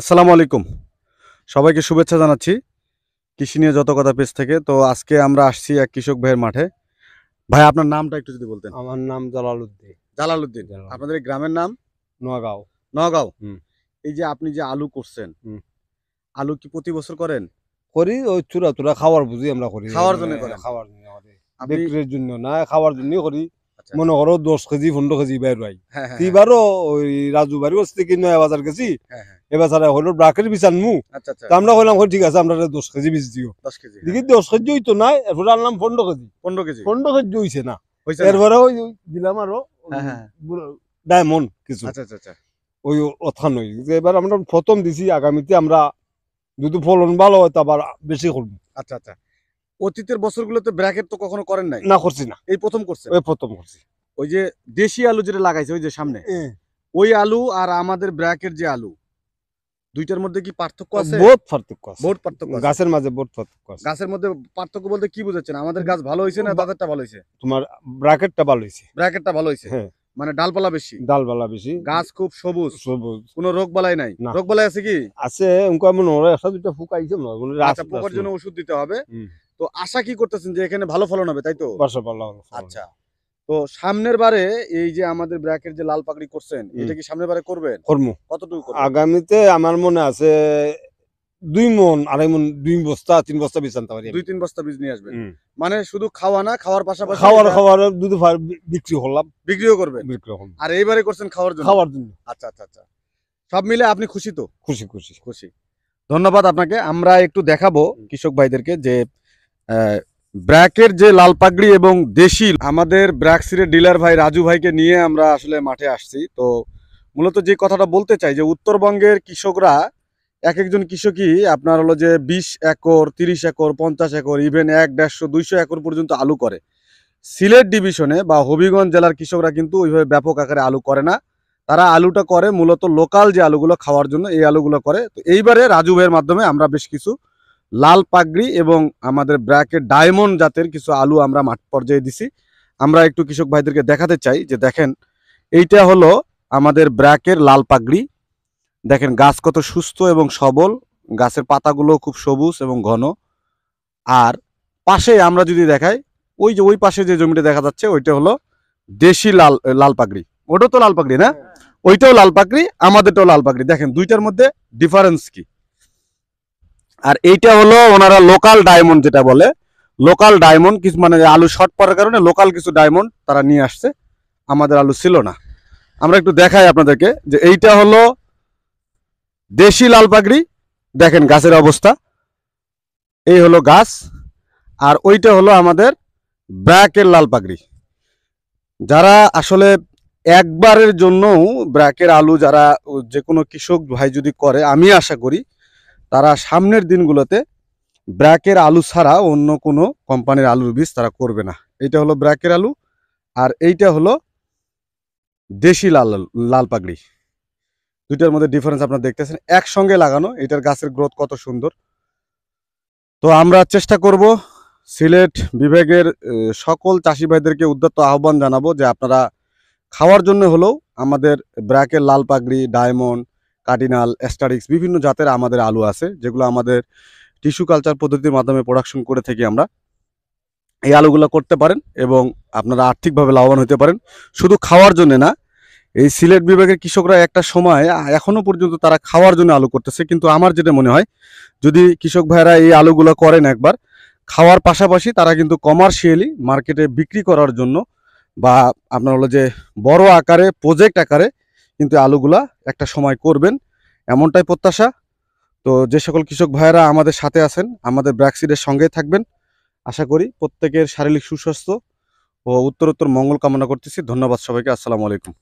আসসালামু আলাইকুম সবাইকে শুভেচ্ছা জানাচ্ছি কৃষি নিয়ে যত কথা পেজ থেকে তো আজকে আমরা আসছি এক কৃষক ভাইয়ের মাঠে ভাই আপনার নামটা একটু যদি বলতেন আমার নাম জালালুদ্দিন জালালুদ্দিন আপনাদের গ্রামের নাম নগাঁও নগাঁও এই যে আপনি যে আলু করছেন আলু কি প্রতি বছর করেন করি ওই চূড়া চূড়া খাওয়ার বুঝি আমরা করি খাওয়ার জন্য হ্যাঁ, করি খাওয়ার জন্য বিক্রির জন্য না খাওয়ার জন্যই করি আচ্ছা, আচ্ছা। মনে করো দশ কেজি পনেরো কেজি বের হয় হ্যাঁ, হ্যাঁ, এইবারও ওই রাজু বাড়ি থেকে নয় বাজার গেছি এবার সারা হলো ব্রাকের বিচান মু আচ্ছা, আচ্ছা। আমরা হলাম ঠিক আছে আমরা দশ কেজি বীজ দিও দশ কেজি হ্যাঁ। দশ কেজি তো নাই এরপরে আনলাম পনেরো কেজি পনেরো কেজি পনেরো কেজি হইছে না এরপরে ওই দিলাম আরো হ্যাঁ, হ্যাঁ। ডায়মন্ড কিছু আচ্ছা, ওই অথান ওই এবার আমরা প্রথম দিছি আগামীতে আমরা যদি ফলন ভালো হয় আবার বেশি করবো আচ্ছা আচ্ছা অতীতের বছরগুলোতে ব্র্যাকেট তো কখনো করেন নাই না করছি না এই প্রথম করছে ওই প্রথম করছি ওই যে দেশি আলু যেটা লাগাইছে ওই যে সামনে ওই আলু আর আমাদের ব্র্যাকেট যে আলু দুইটার মধ্যে কি পার্থক্য আছে বহুত পার্থক্য আছে বহুত পার্থক্য গাছের মাঝে বহুত পার্থক্য আছে গাছের মধ্যে পার্থক্য বলতে কি বুঝাচ্ছেন আমাদের গাছ ভালো হইছে না তাদেরটা ভালো হইছে তোমার ব্র্যাকেটটা ভালো হইছে ব্র্যাকেটটা ভালো হইছে হ্যাঁ মানে ডালপালা বেশি ডালপালা বেশি গাছ খুব সবুজ সবুজ কোনো রোগ বালাই নাই রোগ বালাই আছে কি আছে উনকা এমন ওরা একটা দুটো ফুকা আইছে না ওগুলো আচ্ছা পোকার জন্য ওষুধ দিতে হবে তো আশা কি করতেছেন যে এখানে ভালো ফলন হবে তাই তো ভালো আচ্ছা তো সামনের বারে এই যে আমাদের ব্র্যাকের যে লাল পাকড়ি করছেন এটা কি সামনের বারে করবেন কর্ম কতটুকু আগামীতে আমার মনে আছে দুই মন আড়াই মন দুই বস্তা তিন বস্তা বীজ আনতে পারি দুই তিন বস্তা বীজ নিয়ে আসবেন মানে শুধু খাওয়া না খাওয়ার পাশাপাশি খাওয়ার খাওয়ার দুধ বিক্রি করলাম বিক্রিও করবে বিক্রি আর এইবারে করছেন খাওয়ার জন্য খাওয়ার জন্য আচ্ছা আচ্ছা আচ্ছা সব মিলে আপনি খুশি তো খুশি খুশি খুশি ধন্যবাদ আপনাকে আমরা একটু দেখাবো কৃষক ভাইদেরকে যে ব্র্যাকের যে লাল পাগড়ি এবং দেশি আমাদের ব্র্যাক ডিলার ভাই রাজু ভাইকে নিয়ে আমরা আসলে মাঠে আসছি তো মূলত যে কথাটা বলতে চাই যে উত্তরবঙ্গের কৃষকরা এক একজন কৃষকই আপনার হলো যে ২০ একর ৩০ একর পঞ্চাশ একর ইভেন এক দেড়শো দুইশো একর পর্যন্ত আলু করে সিলেট ডিভিশনে বা হবিগঞ্জ জেলার কৃষকরা কিন্তু ওইভাবে ব্যাপক আকারে আলু করে না তারা আলুটা করে মূলত লোকাল যে আলুগুলো খাওয়ার জন্য এই আলুগুলো করে তো এইবারে রাজু ভাইয়ের মাধ্যমে আমরা বেশ কিছু লাল পাগড়ি এবং আমাদের ব্র্যাকের ডায়মন্ড জাতের কিছু আলু আমরা মাঠ পর্যায়ে দিছি আমরা একটু কৃষক ভাইদেরকে দেখাতে চাই যে দেখেন এইটা হলো আমাদের ব্র্যাকের লাল পাগড়ি দেখেন গাছ কত সুস্থ এবং সবল গাছের পাতাগুলো খুব সবুজ এবং ঘন আর পাশে আমরা যদি দেখাই ওই যে ওই পাশে যে জমিটা দেখা যাচ্ছে ওইটা হলো দেশি লাল লাল পাগড়ি ওটাও তো লাল পাগড়ি না হ্যাঁ। ওইটাও লাল পাগড়ি আমাদেরটাও লাল পাগড়ি দেখেন দুইটার মধ্যে ডিফারেন্স কি আর এইটা হলো ওনারা লোকাল ডায়মন্ড যেটা বলে লোকাল ডায়মন্ড কিছু মানে আলু শর্ট পড়ার কারণে লোকাল কিছু ডায়মন্ড তারা নিয়ে আসছে আমাদের আলু ছিল না আমরা একটু দেখাই আপনাদেরকে যে এইটা হলো দেশি লাল পাগড়ি দেখেন গাছের অবস্থা এই হলো গাছ আর ওইটা হলো আমাদের ব্র্যাকের লাল পাগড়ি যারা আসলে একবারের জন্যও ব্র্যাকের আলু যারা যে কোনো কৃষক ভাই যদি করে আমি আশা করি তারা সামনের দিনগুলোতে ব্র্যাকের আলু ছাড়া অন্য কোনো কোম্পানির আলুর বীজ তারা করবে না এটা হলো ব্র্যাকের আলু আর এইটা হলো দেশি লাল লাল পাগড়ি দুইটার মধ্যে ডিফারেন্স আপনারা দেখতেছেন একসঙ্গে লাগানো এটার গাছের গ্রোথ কত সুন্দর তো আমরা চেষ্টা করব সিলেট বিভাগের সকল চাষি ভাইদেরকে উদ্যত আহ্বান জানাবো যে আপনারা খাওয়ার জন্য হলেও আমাদের ব্র্যাকের লাল পাগড়ি ডায়মন্ড কার্ডিনাল অ্যাস্টারিক্স বিভিন্ন জাতের আমাদের আলু আছে যেগুলো আমাদের টিস্যু কালচার পদ্ধতির মাধ্যমে প্রোডাকশন করে থাকি আমরা এই আলুগুলো করতে পারেন এবং আপনারা আর্থিকভাবে লাভবান হতে পারেন শুধু খাওয়ার জন্য না এই সিলেট বিভাগের কৃষকরা একটা সময় এখনও পর্যন্ত তারা খাওয়ার জন্য আলু করতেছে কিন্তু আমার যেটা মনে হয় যদি কৃষক ভাইরা এই আলুগুলো করেন একবার খাওয়ার পাশাপাশি তারা কিন্তু কমার্শিয়ালি মার্কেটে বিক্রি করার জন্য বা আপনার হলো যে বড় আকারে প্রজেক্ট আকারে কিন্তু আলুগুলা একটা সময় করবেন এমনটাই প্রত্যাশা তো যে সকল কৃষক ভাইয়েরা আমাদের সাথে আছেন আমাদের ব্র্যাকসিডের সঙ্গেই থাকবেন আশা করি প্রত্যেকের শারীরিক সুস্বাস্থ্য ও উত্তরোত্তর মঙ্গল কামনা করতেছি ধন্যবাদ সবাইকে আসসালামু আলাইকুম